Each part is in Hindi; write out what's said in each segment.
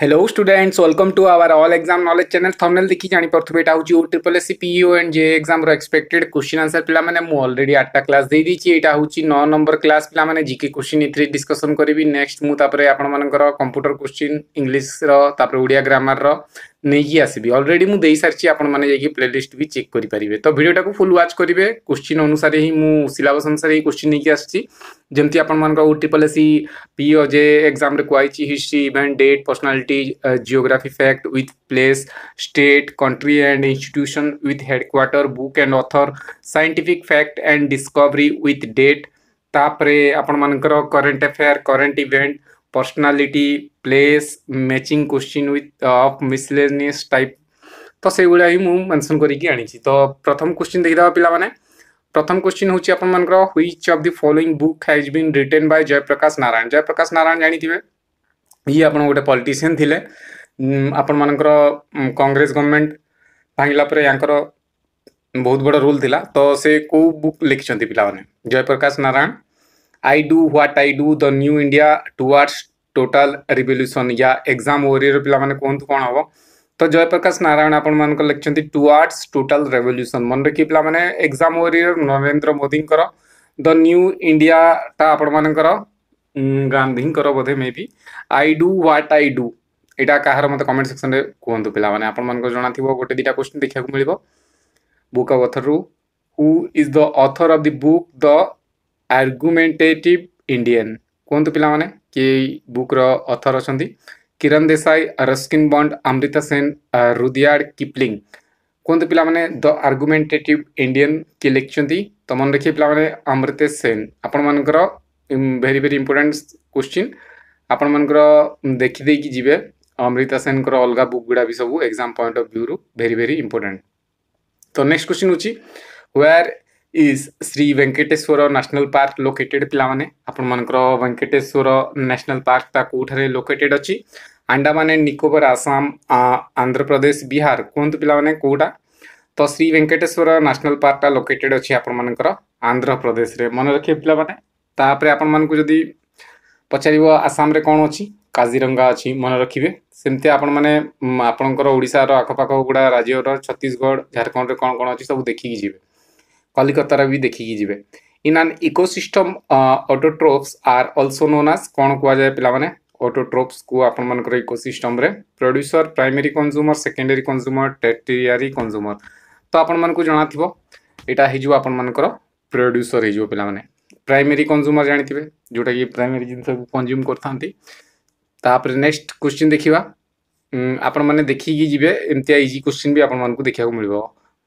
Hello students, welcome to our all exam knowledge channel. Thumbnail দেখি জানি প্রথমে এটা হচ্ছে triple SC PEO and J exam র এক্সপেক্টেড কোশ্চেন আনসার পিলা মানে মু অলরেডি 8টা ক্লাস দেই দিছি এটা হচ্ছে 9 নম্বর ক্লাস পিলা মানে জিকে কোশ্চেন ইথরে ডিসকশন করিবি নেক্সট মু তারপরে আপন মানকৰ কম্পিউটার কোশ্চেন ইংলিশ ৰ তারপরে ওড়িয়া গ্রামার ৰ नहीं आसबी अलरेडी मुझे आपने प्लेलीस्ट भी चेक करेंगे तो भिडियोटा फुल व्वाच करेंगे क्वेश्चन अनुसार ही मुझे मुझस अनुसार ही क्वेश्चन नहीं आसी जमी आपण triple S C P O J exam कई history event date personality geography fact ओथ place state country and invention ओथ headquarter book and author scientific fact and discovery ओथ डेट तापर आपण मान current affair current event personality place matching question with of miscellaneous type तो से गुड़ा ही मुझे मेनसन कर तो प्रथम क्वेश्चन देखीदेव पे प्रथम क्वेश्चन हूँ आप which of the following book has been written by Jayaprakash Narayan Jayaprakash Narayan जानते ये आप गोटे पलिटिशियन थे आपण मान कंग्रेस गवर्नमेंट भांगापर या बहुत बड़ा रोल था तो से कौ बुक लिखिं पिला Jayaprakash Narayan I do what I do the new India towards total revolution ୟା ଏକ୍ଜାମ୍ ଓରିଓର ପିଲାମାନେ କୁହନ୍ତୁ କ'ଣ ହେବ ତ ଜୟପ୍ରକାଶ ନାରାୟଣ ଆପଣମାନଙ୍କ ଲେଖିଛନ୍ତି ଟୁଆର୍ଡସ୍ ଟୋଟାଲ ରେଭଲ୍ୟୁସନ୍ ମନେ ରଖି ପିଲାମାନେ ଏକ୍ଜାମ୍ ଓରିଓ ନରେନ୍ଦ୍ର ମୋଦିଙ୍କର ଦ ନ୍ୟୁ ଇଣ୍ଡିଆଟା ଆପଣମାନଙ୍କର ଗାନ୍ଧୀଙ୍କର ବୋଧେ maybe I do what I do ଏଇଟା କାହାର ମୋତେ କମେଣ୍ଟ ସେକ୍ସନ୍ରେ କୁହନ୍ତୁ ପିଲାମାନେ ଆପଣମାନଙ୍କୁ ଜଣାଥିବ ଗୋଟେ ଦୁଇଟା କ୍ୱେଶ୍ଚିନ୍ ଦେଖିବାକୁ ମିଳିବ ବୁକ୍ ଅଫ୍ ଅଥର୍ରୁ who is the author of the book the argumentative Indian କୁହନ୍ତୁ ପିଲାମାନେ କିଏ ଏଇ ବୁକ୍ର ଅଥର ଅଛନ୍ତି Kiran Desai Ruskin Bond Amrita Sen Rudyard Kipling କୁହନ୍ତୁ ପିଲାମାନେ ଦ ଆର୍ଗୁମେଣ୍ଟେଟିଭ୍ ଇଣ୍ଡିଆନ୍ କିଏ ଲେଖିଛନ୍ତି ତ ମନେ ରଖିବେ ପିଲାମାନେ ଅମୃତେଶ ସେନ୍ ଆପଣମାନଙ୍କର ଭେରି ଭେରି ଇମ୍ପୋର୍ଟାଣ୍ଟ କୋଶ୍ଚିନ୍ ଆପଣମାନଙ୍କର ଦେଖିଦେଇକି ଯିବେ ଅମୃତା ସେନ୍ଙ୍କର ଅଲଗା ବୁକ୍ ଗୁଡ଼ା ବି ସବୁ ଏକ୍ଜାମ୍ ପଏଣ୍ଟ ଅଫ୍ ଭ୍ୟୁରୁ ଭେରି ଭେରି ଇମ୍ପୋର୍ଟାଣ୍ଟ ତ ନେକ୍ସଟ କୋଶ୍ଚିନ୍ ହେଉଛି where is Shri Venkateswara national park located पाने वेकटेश्वर नेशनल पार्क कौटे लोकेटेड अच्छी आंडा मान निकोबर आसाम आंध्र प्रदेश बिहार कहत पे कौटा तो Shri Venkateswara national park located अच्छे आपण आंध्र प्रदेश में मन रखिए पाने आपण मानक जदि पचार आसाम कौन अच्छी काजीरंगा अच्छी मन रखिए सेमती आपण मैंने आपणकर आखपाख गुड़ा राज्य छत्तीशगढ़ झारखंड में कौन कौन अच्छी सब देखिकी कलिकतार भी देखिकी जी in an ecosystem autotrophs are also known as कौन कवा जाए पे ऑटोट्रोप्स को आपण मर ecosystem producer primary consumer secondary consumer tertiary consumer तो आपण मन को जाना थोड़ा हो प्रड्यूसर हो पाने प्राइमरी कंज्यूमर जानते हैं जोटा कि प्राइमरी जिनस कंज्यूम करतापर नेक्स्ट क्वेश्चन देखा आपण मैंने देखिए जी एमती इजी क्वेश्चन भी आपको देखा मिल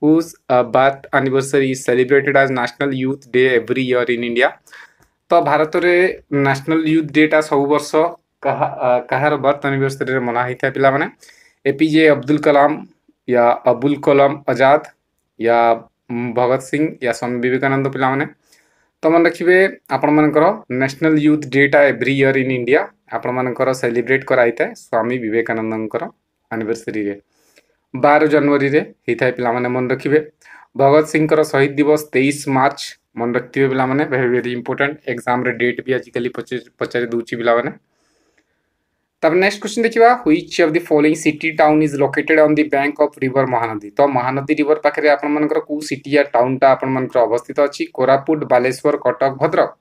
whose uh, birth anniversary is celebrated as National Youth Day every year in तो भारत में नेशनल यूथ डे टा सब वर्ष कह बर्थ एनिवर्सरी मनाह ही एपीजे अब्दुल कलाम या अबुल कलाम आजाद या भगत सिंह या स्वामी बेकानंद पिला माने तो मन रखिए आपण मनकर नेशनल यूथ डे टा एवरी ईयर इन इंडिया आपण मनकर सेलिब्रेट कराइते स्वामी विवेकानंदंकर एनिवर्सरी बार जनवरी होता है पे मन रखिए भगत सिंह शहीद दिवस तेईस मार्च मन रखिए पे very very exam exam date भी आज कल पचारि दूची पे तब नेक्स्ट क्वेश्चन देखा which of the following city town is located on the bank of river Mahanadi तो महानदी रिवर पाखे आपर कौ सिटी या टाउन टाइप अवस्थित अच्छी कोरापुट बालेश्वर कटक भद्रक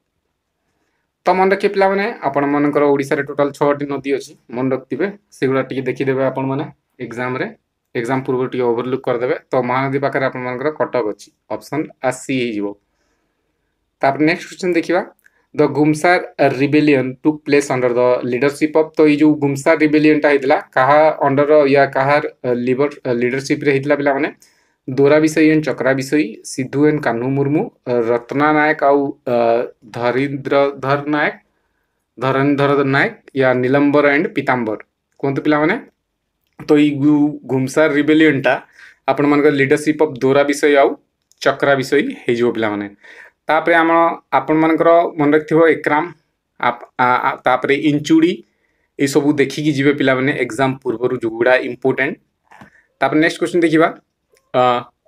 तो मन रखिए पे आपण मनोशार टोटाल छी अच्छी मन रखिए सेगढ़ देखीदे आपण मैंने एक्जाम्रे एग्जाम पूर्व टी ओवरलुक करदे तो महानदी पाखे आपर कटक अच्छी अप्सन आ सी होता नेक्स्ट क्वेश्चन देखा the Ghumsar rebellion took place under the leadership of तो ये गुमसार रिबेलीयनटा होता क्या अंडर या कहार लिवर लिडरसीप्रे होता पे दोरा विषय एंड चक्रा विषयी सिद्धू एंड कान्हू मुर्मू रत्ना नायक आउ धरिंद्र धर नायक धरणीधर नायक या नीलंबर एंड पीताम्बर कहतु पे ତ ଇ ଘୁମସାର ରିବେଲିଅନ୍ଟା ଆପଣମାନଙ୍କର ଲିଡରସିପ୍ ଅଫ୍ ଦୋରା ବିଷୟ ଆଉ ଚକ୍ରା ବିଷୟ ହେଇଯିବ ପିଲାମାନେ ତାପରେ ଆମ ଆପଣମାନଙ୍କର ମନେ ରଖିଥିବ ଏକ୍ରାମ ତାପରେ ଇଞ୍ଚୁଡ଼ି ଏସବୁ ଦେଖିକି ଯିବେ ପିଲାମାନେ ଏକ୍ଜାମ୍ ପୂର୍ବରୁ ଯେଉଁଗୁଡ଼ା ଇମ୍ପୋର୍ଟାଣ୍ଟ ତାପରେ ନେକ୍ସଟ କ୍ୱେଶ୍ଚିନ୍ ଦେଖିବା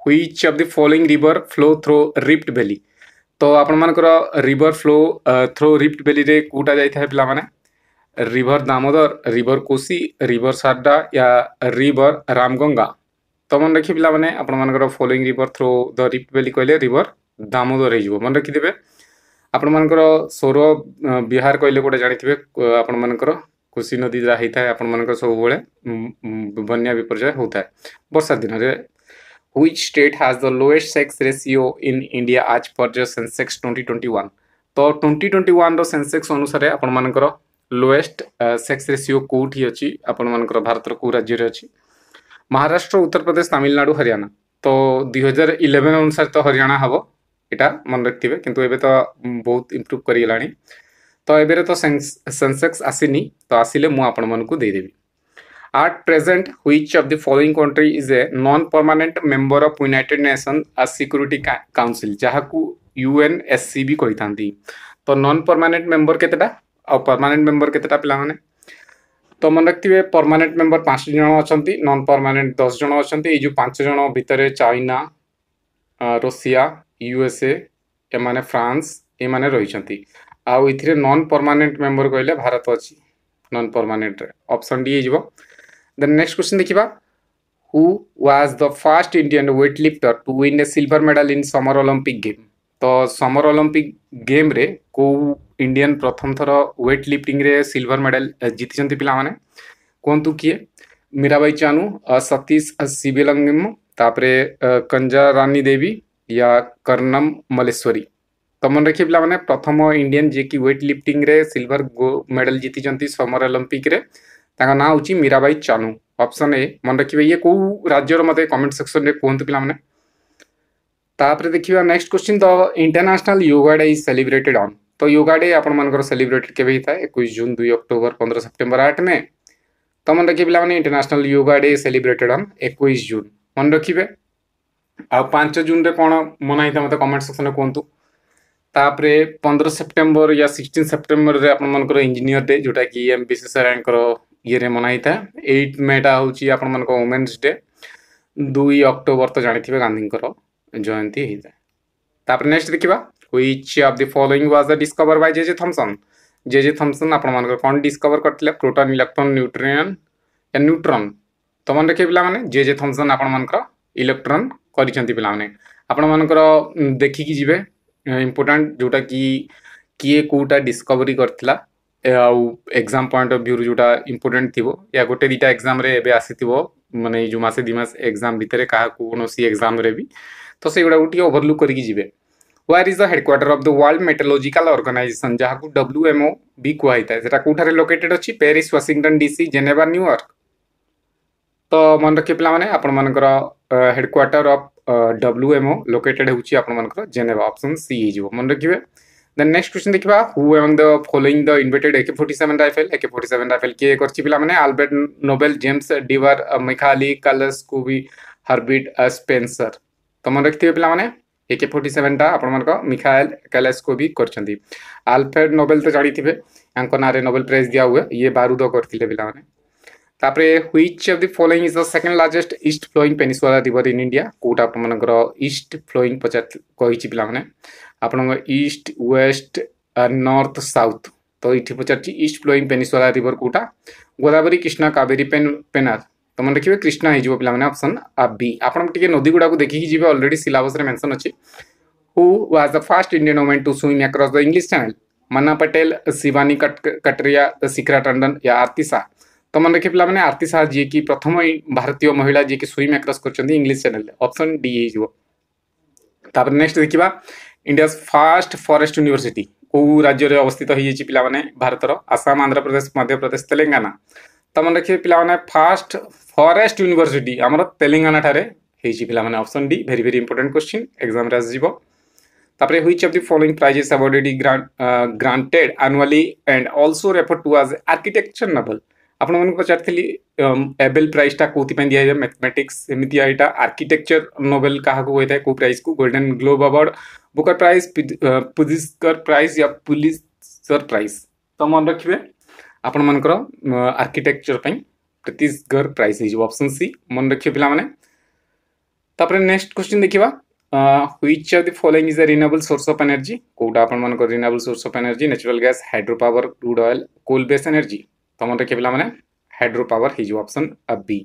which of the following river flow through rift valley ତ ଆପଣମାନଙ୍କର ରିଭର ଫ୍ଲୋ ଥ୍ରୋ ରିପ୍ଟ ଭ୍ୟାଲିରେ କେଉଁଟା ଯାଇଥାଏ ପିଲାମାନେ river Damodar river Kosi river Sarda या रिवर रामगंगा तो मन रखी पे आपण following river through the rift valley कहले रिवर दामोदर हो मन रखिथे आपण मान सौर बिहार कहले गोटे जाथे आपण मानकर कोशी नदी जहाँ होता है आपण सब बना विपर्य होता है बर्षा दिन में which state has the lowest sex ratio in India as per census twenty twenty one तो ट्वेंटी ट्वेंटी वन रेनसेक्स अनुसार आपण मानक ଲୋଏଷ୍ଟ ସେକ୍ସ ରେସିଓ କେଉଁଠି ଅଛି ଆପଣମାନଙ୍କର ଭାରତର କେଉଁ ରାଜ୍ୟରେ ଅଛି ମହାରାଷ୍ଟ୍ର ଉତ୍ତରପ୍ରଦେଶ ତାମିଲନାଡ଼ୁ ହରିୟାଣା ତ ଦୁଇ ହଜାର ଇଲେଭେନ୍ ଅନୁସାରେ ତ ହରିୟାଣା ହେବ ଏଇଟା ମନେ ରଖିଥିବେ କିନ୍ତୁ ଏବେ ତ ବହୁତ ଇମ୍ପ୍ରୁଭ୍ କରିଗଲାଣି ତ ଏବେରେ ତ ସେନ୍ସେକ୍ସ ଆସିନି ତ ଆସିଲେ ମୁଁ ଆପଣମାନଙ୍କୁ ଦେଇଦେବି at present which of the following country is a non permanent member of United Nation uh security council ଯାହାକୁ ୟୁଏନ୍ଏସ୍ସି ବି କହିଥାନ୍ତି ତ ନନ୍ ପର୍ମାନେଣ୍ଟ ମେମ୍ବର କେତେଟା आर्मानेंट मेम्बर केतटा पाने तो मन रखिए परमानेंट मेम्बर पांच जन अच्छा नन परमानेंट दस जन अच्छा ये पांच जन भितर चाइना रोसिया यूएसए एम फ्रांस ये रही आउे नन परमानेंट मेम्बर कहले भारत अच्छी नन परमानेंट अपसन डी हो नेक्स्ट क्वेश्चन देखा who was the first Indian weight lifter to win a silver medal in summer Olympic game तो समर ओलंपिक गेम्रे कौ इंडियन प्रथम थर व्वेट लिफ्टिंग रे सिल्वर मेडल जीति पाने कहतु किए मीराबाई चानु सतीश शिविलंगम तापर कंजा रानी देवी या कर्णम मलेश्वरी तो मन रखिए पाने प्रथम इंडियन जे कि व्वेट लिफ्टिंग रे सिल्वर गो मेडल जीति समर अलंपिक्रे ना हो मीराबाई चानु ऑप्शन ए मन रखिए ये कौ राज्य मत कमेंट सेक्शन में कहते कहतु पाने तापर देखिए next question the international yoga day is celebrated on तो योगा डे आपर सेलिब्रेटेड के एक जून दुई अक्टोबर पंद्रह सेप्टेम्बर आठ मे तो मन रखिए पे international yoga day celebrated on एक जून मन रखिए आँच जून में कौन मनाई था मतलब कमेंट सेक्शन में कहतु तापर पंद्रह सेप्टेम्बर या सिक्सटिन सेप्टेम्बर में आपर इंजीनियर डे जोटा कि एम बी सी सैंक ईर मनाई था एट मेटा हूँ आपण डे दुई अक्टोबर तो जानते हैं गांधी जयंती है नेक्स्ट देखा which of the following was the discover by J J Thomson J J Thomson आपर कौन डिस्कभर करते प्रोटन इलेक्ट्रोन न्यूट्रियन या न्यूट्रन तुम देखिए पे जे जे थमसन आपर इलेक्ट्रोन कर पे आपर देखिकी जी इम्पोर्टाट जोटा कि किए कौटा डिस्कवरी कर एग्जाम पॉइंट ऑफ व्यू जोटा इम्पोर्टाट थी या गोटे दुटा एग्जाम आसी मानने जो मसे दुमास एग्जाम भितर क्या कौन सी एग्जाम भी तो से गुड़ा गोटे ओभरलुक करें where is the headquarters of the world meteorological organisation जहाँ डब्ल्यू एमओ भी कहुए कौटे लोकेटेड अच्छी Paris Washington DC Geneva New York तो मन रखिए पे आपर headquarters of W MO located होकर जेनेवा अपसन सी हो मन रखिए देन नेक्स्ट क्वेश्चन देखा who am the following the invented AK forty seven rifle AK forty seven rifle किए कर पे Albert Nobel James Dewar Mikhail कालस कुबी Spencer तो मन रखिए पे একে ফোর্টি সেভেনটা আপনার मिखाएल कैलास्को भी कर आलफ्रेड नोबेल तो जानी थे ना नोबेल प्राइज दिया हुए ये बारूद करते पे तापर which of the following is the second largest east flowing peninsula river in India कौटा आपर ईस्ट फ्लोईंग पचार पाने ईस्ट वेस्ट नर्थ साउथ तो ये पचार ईस्ट फ्लोईंग पेनिसुला रिवर कौटा गोदावरी कृष्णा कावेरी पेन पेनार तो मन रखिए कृष्णा हो पाने अपसन आबि आपटे नदी गुड़ा देखिए जी अलरेडी सिलबस मेनसन अच्छी who was the first Indian woman to swim across the English channel Maana Patel Shivani कट कटरिया शिखरा टंडन या आरती शाह तो मन रखिए पाने आरती शाह जी की प्रथम भारतीय महिला जी की स्विम अक्रॉस कर इंग्लीश चैनल अप्सन डी हो नेक्स्ट देखा इंडिया फास्ट फॉरेस्ट यूनिवर्सिटी अवस्थित ରାଜ୍ୟରେ ଅବସ୍ଥିତ भारत आसाम आंध्र प्रदेश मध्य प्रदेश ତେଲେଙ୍ଗାନା तुम देखिए पे फास्ट फरेस्ट यूनिवर्सीटी आम तेलेाना ठार पे option D very very important question exam आसो तापर which of the following prizes awarded granted annually and also refer to as architecture Nobel आपण मैं पचारि एबेल प्राइजा कौन दि जाए मैथमेटिक्स एमती आर्किटेक्चर नोबेल क्या कोई है कौ प्राइज को golden globe award Booker prize Pritzker prize या पुलिस सर प्राइज तो मन रखिए आपण मान आर्किटेक्चर परतीसगर प्राइस होपसन सी मन रखिए पे नेक्स्ट क्वेश्चन देखा which of the following is a renewable source of energy कौटा आपर renewable source of energy natural gas hydro power crude oil coal based energy तो मन रखिए पे hydro power is option B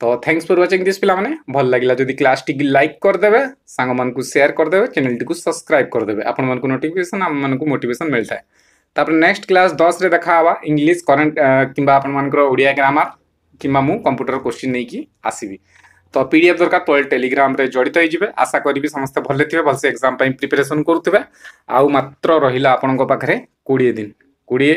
तो थैंक्स फॉर वाचिंग दिस पे भल लगेगा जब क्लास टी लाइक करदे सांग सेयार करदे चैनल टी सब्सक्राइब करदे आप नोटिकेसन आम मोटेसन मिलता है ତାପରେ ନେକ୍ସଟ କ୍ଲାସ୍ ଦଶରେ ଦେଖାହେବା ଇଂଲିଶ କରେଣ୍ଟ କିମ୍ବା ଆପଣମାନଙ୍କର ଓଡ଼ିଆ ଗ୍ରାମାର କିମ୍ବା ମୁଁ କମ୍ପ୍ୟୁଟର କୋଶ୍ଚିନ୍ ନେଇକି ଆସିବି ତ ପି ଡି ଏଫ୍ ଦରକାର ପଳେଇ ଟେଲିଗ୍ରାମରେ ଜଡ଼ିତ ହେଇଯିବେ ଆଶା କରିବି ସମସ୍ତେ ଭଲ ଥିବେ ଭଲସେ ଏକ୍ଜାମ୍ ପାଇଁ ପ୍ରିପାରେସନ୍ କରୁଥିବେ ଆଉ ମାତ୍ର ରହିଲା ଆପଣଙ୍କ ପାଖରେ କୋଡ଼ିଏ ଦିନ କୋଡ଼ିଏ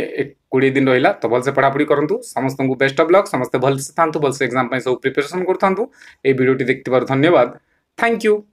କୋଡ଼ିଏ ଦିନ ରହିଲା ତ ଭଲସେ ପଢ଼ାପଢ଼ି କରନ୍ତୁ ସମସ୍ତଙ୍କୁ ବେଷ୍ଟ ଅଫ୍ ଲକ୍ ସମସ୍ତେ ଭଲସେ ଥାନ୍ତୁ ଭଲସେ ଏକ୍ଜାମ୍ ପାଇଁ ସବୁ ପ୍ରିପାରେସନ୍ କରୁଥାନ୍ତୁ ଏଇ ଭିଡ଼ିଓଟି ଦେଖିଥିବାରୁ ଧନ୍ୟବାଦ ଥ୍ୟାଙ୍କ ୟୁ